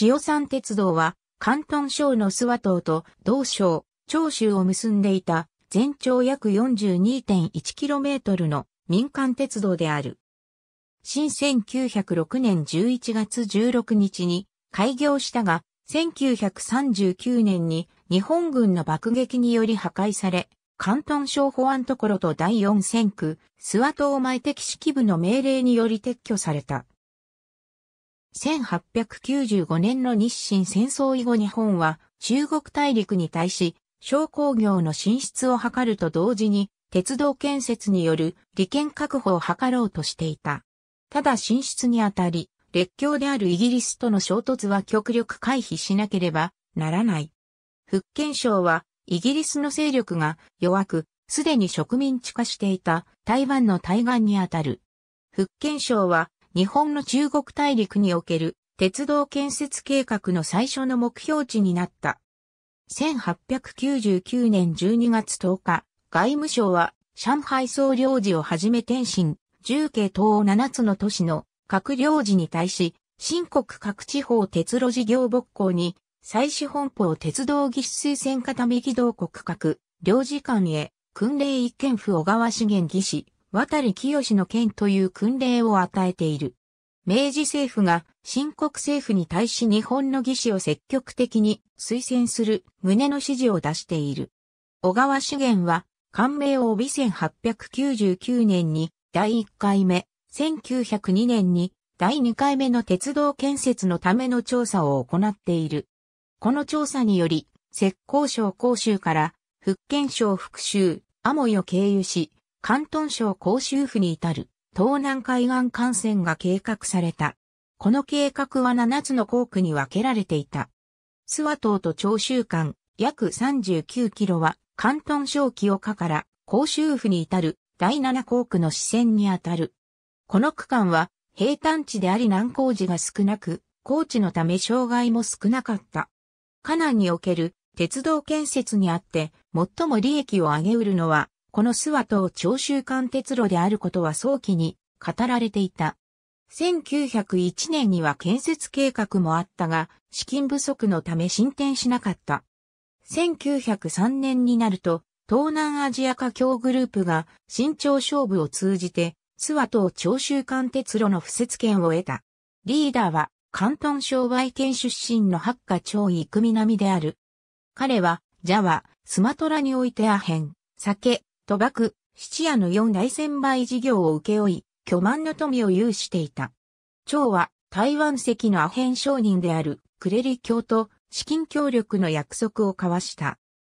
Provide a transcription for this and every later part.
塩山鉄道は、関東省の諏訪島と同省、長州を結んでいた全長約 42.1km の民間鉄道である。新1906年11月16日に開業したが、1939年に日本軍の爆撃により破壊され、関東省保安所と第4戦区、諏訪島前敵指揮部の命令により撤去された。1895年の日清戦争以後日本は中国大陸に対し商工業の進出を図ると同時に鉄道建設による利権確保を図ろうとしていた。ただ進出にあたり、列強であるイギリスとの衝突は極力回避しなければならない。福建省はイギリスの勢力が弱く、すでに植民地化していた台湾の対岸にあたる。福建省は日本の中国大陸における鉄道建設計画の最初の目標地になった。1899年12月10日、外務省は上海総領事をはじめ天津、重慶等7つの都市の各領事に対し、新国各地方鉄路事業勃興に、最始本法鉄道技師推薦片右道国各領事館へ、訓令一見府小川資源技師、渡り清の剣という訓令を与えている。明治政府が新国政府に対し日本の技師を積極的に推薦する旨の指示を出している。小川資源は、官名を帯1899年に第1回目、1902年に第2回目の鉄道建設のための調査を行っている。この調査により、浙江省甲州から福建省復州、アモイを経由し、関東省甲州府に至る東南海岸幹線が計画された。この計画は7つの工区に分けられていた。諏訪島と長州間、約39キロは、関東省清華から甲州府に至る第7工区の支線にあたる。この区間は、平坦地であり難工事が少なく、工地のため障害も少なかった。河南における鉄道建設にあって、最も利益を上げうるのは、この諏訪島長州間鉄路であることは早期に語られていた。1901年には建設計画もあったが、資金不足のため進展しなかった。1903年になると、東南アジア華僑グループが新潮勝負を通じて、諏訪島長州間鉄路の敷設権を得た。リーダーは、関東商売県出身の八花長育南である。彼は、ジャワ、スマトラにおいてアヘン、酒、賭博、質屋の四大千倍事業を請け負い、巨万の富を有していた。張は台湾籍のアヘン商人であるクレリ教と資金協力の約束を交わした。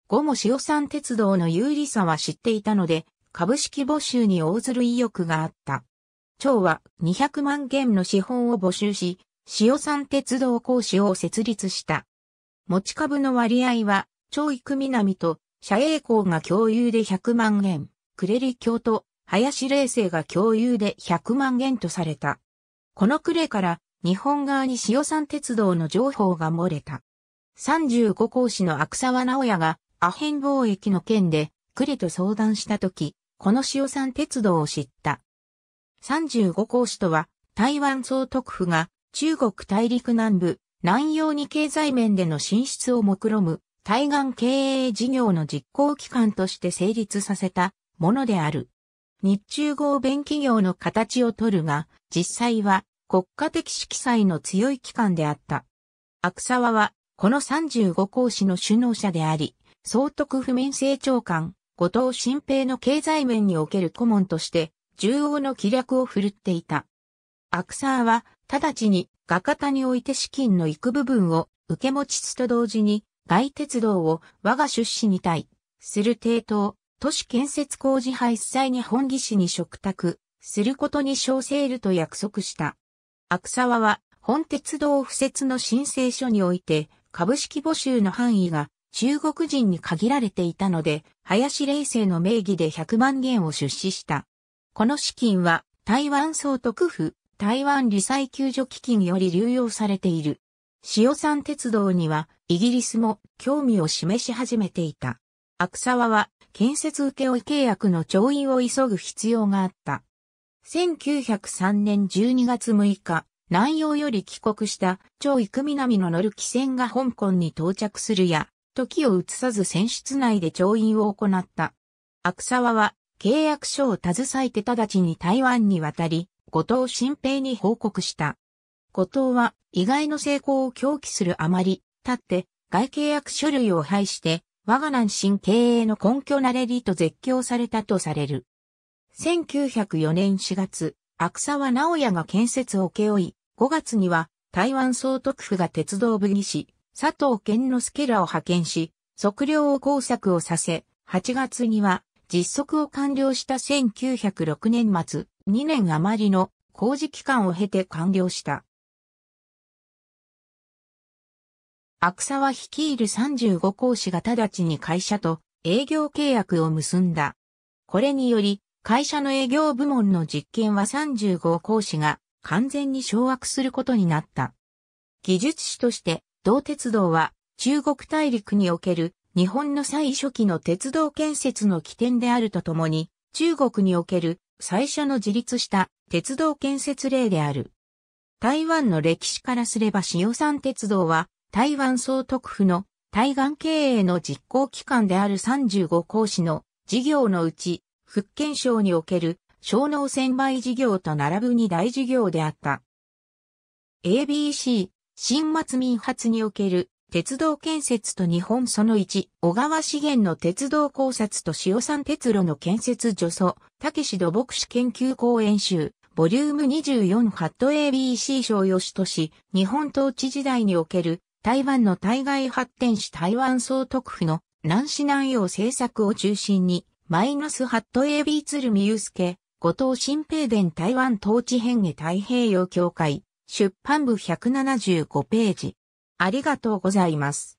後も塩山鉄道の有利さは知っていたので、株式募集に応ずる意欲があった。張は200万元の資本を募集し、塩山鉄道講師を設立した。持ち株の割合は、張育南と社営光が共有で100万元、クレリ教と林霊生が共有で100万元とされた。このクレから日本側に塩山鉄道の情報が漏れた。35講師の芥沢直也がアヘン貿易の件でクレと相談したとき、この塩山鉄道を知った。35講師とは台湾総督府が中国大陸南部、南洋に経済面での進出を目論む対岸経営事業の実行機関として成立させたものである。日中合弁企業の形をとるが、実際は国家的色彩の強い機関であった。アクサワは、この35講師の首脳者であり、総督府民政長官、後藤新平の経済面における顧問として、重要の気略を振るっていた。アクサーは、直ちに画家において資金の幾部分を受け持ちつと同時に、外鉄道を我が出資に対する抵当、都市建設工事廃止に本義市に嘱託することに称せると約束した。悪沢は本鉄道付設の申請書において株式募集の範囲が中国人に限られていたので、林霊生の名義で100万元を出資した。この資金は台湾総督府、台湾理財救助基金より流用されている。塩山鉄道にはイギリスも興味を示し始めていた。アクサワは建設請負契約の調印を急ぐ必要があった。1903年12月6日、南洋より帰国した超幾南の乗る汽船が香港に到着するや、時を移さず船室内で調印を行った。アクサワは契約書を携えて直ちに台湾に渡り、後藤新平に報告した。後藤は意外の成功を狂気するあまり、立って、外契約書類を廃して、我が南進経営の根拠なれりと絶叫されたとされる。1904年4月、悪沢直也が建設を請け負い、5月には台湾総督府が鉄道部議士、佐藤健之助らを派遣し、測量を工作をさせ、8月には実測を完了した1906年末、2年余りの工事期間を経て完了した。アクサは率いる35講師が直ちに会社と営業契約を結んだ。これにより、会社の営業部門の実験は35講師が完全に掌握することになった。技術士として、同鉄道は中国大陸における日本の最初期の鉄道建設の起点であるとともに、中国における最初の自立した鉄道建設例である。台湾の歴史からすれば塩山鉄道は台湾総督府の対岸経営の実行機関である35講師の事業のうち、福建省における小農専売事業と並ぶ二大事業であった。ABC、新松民発における鉄道建設と日本その1、小川資源の鉄道考察と塩山鉄路の建設助走、竹士土木史研究講演集、ボリューム24ハット ABC 賞吉都市、日本統治時代における台湾の対外発展し台湾総督府の南市南洋政策を中心に、マイナスハットエビー鶴見祐介、後藤新平伝台湾統治編下太平洋協会、出版部175ページ。ありがとうございます。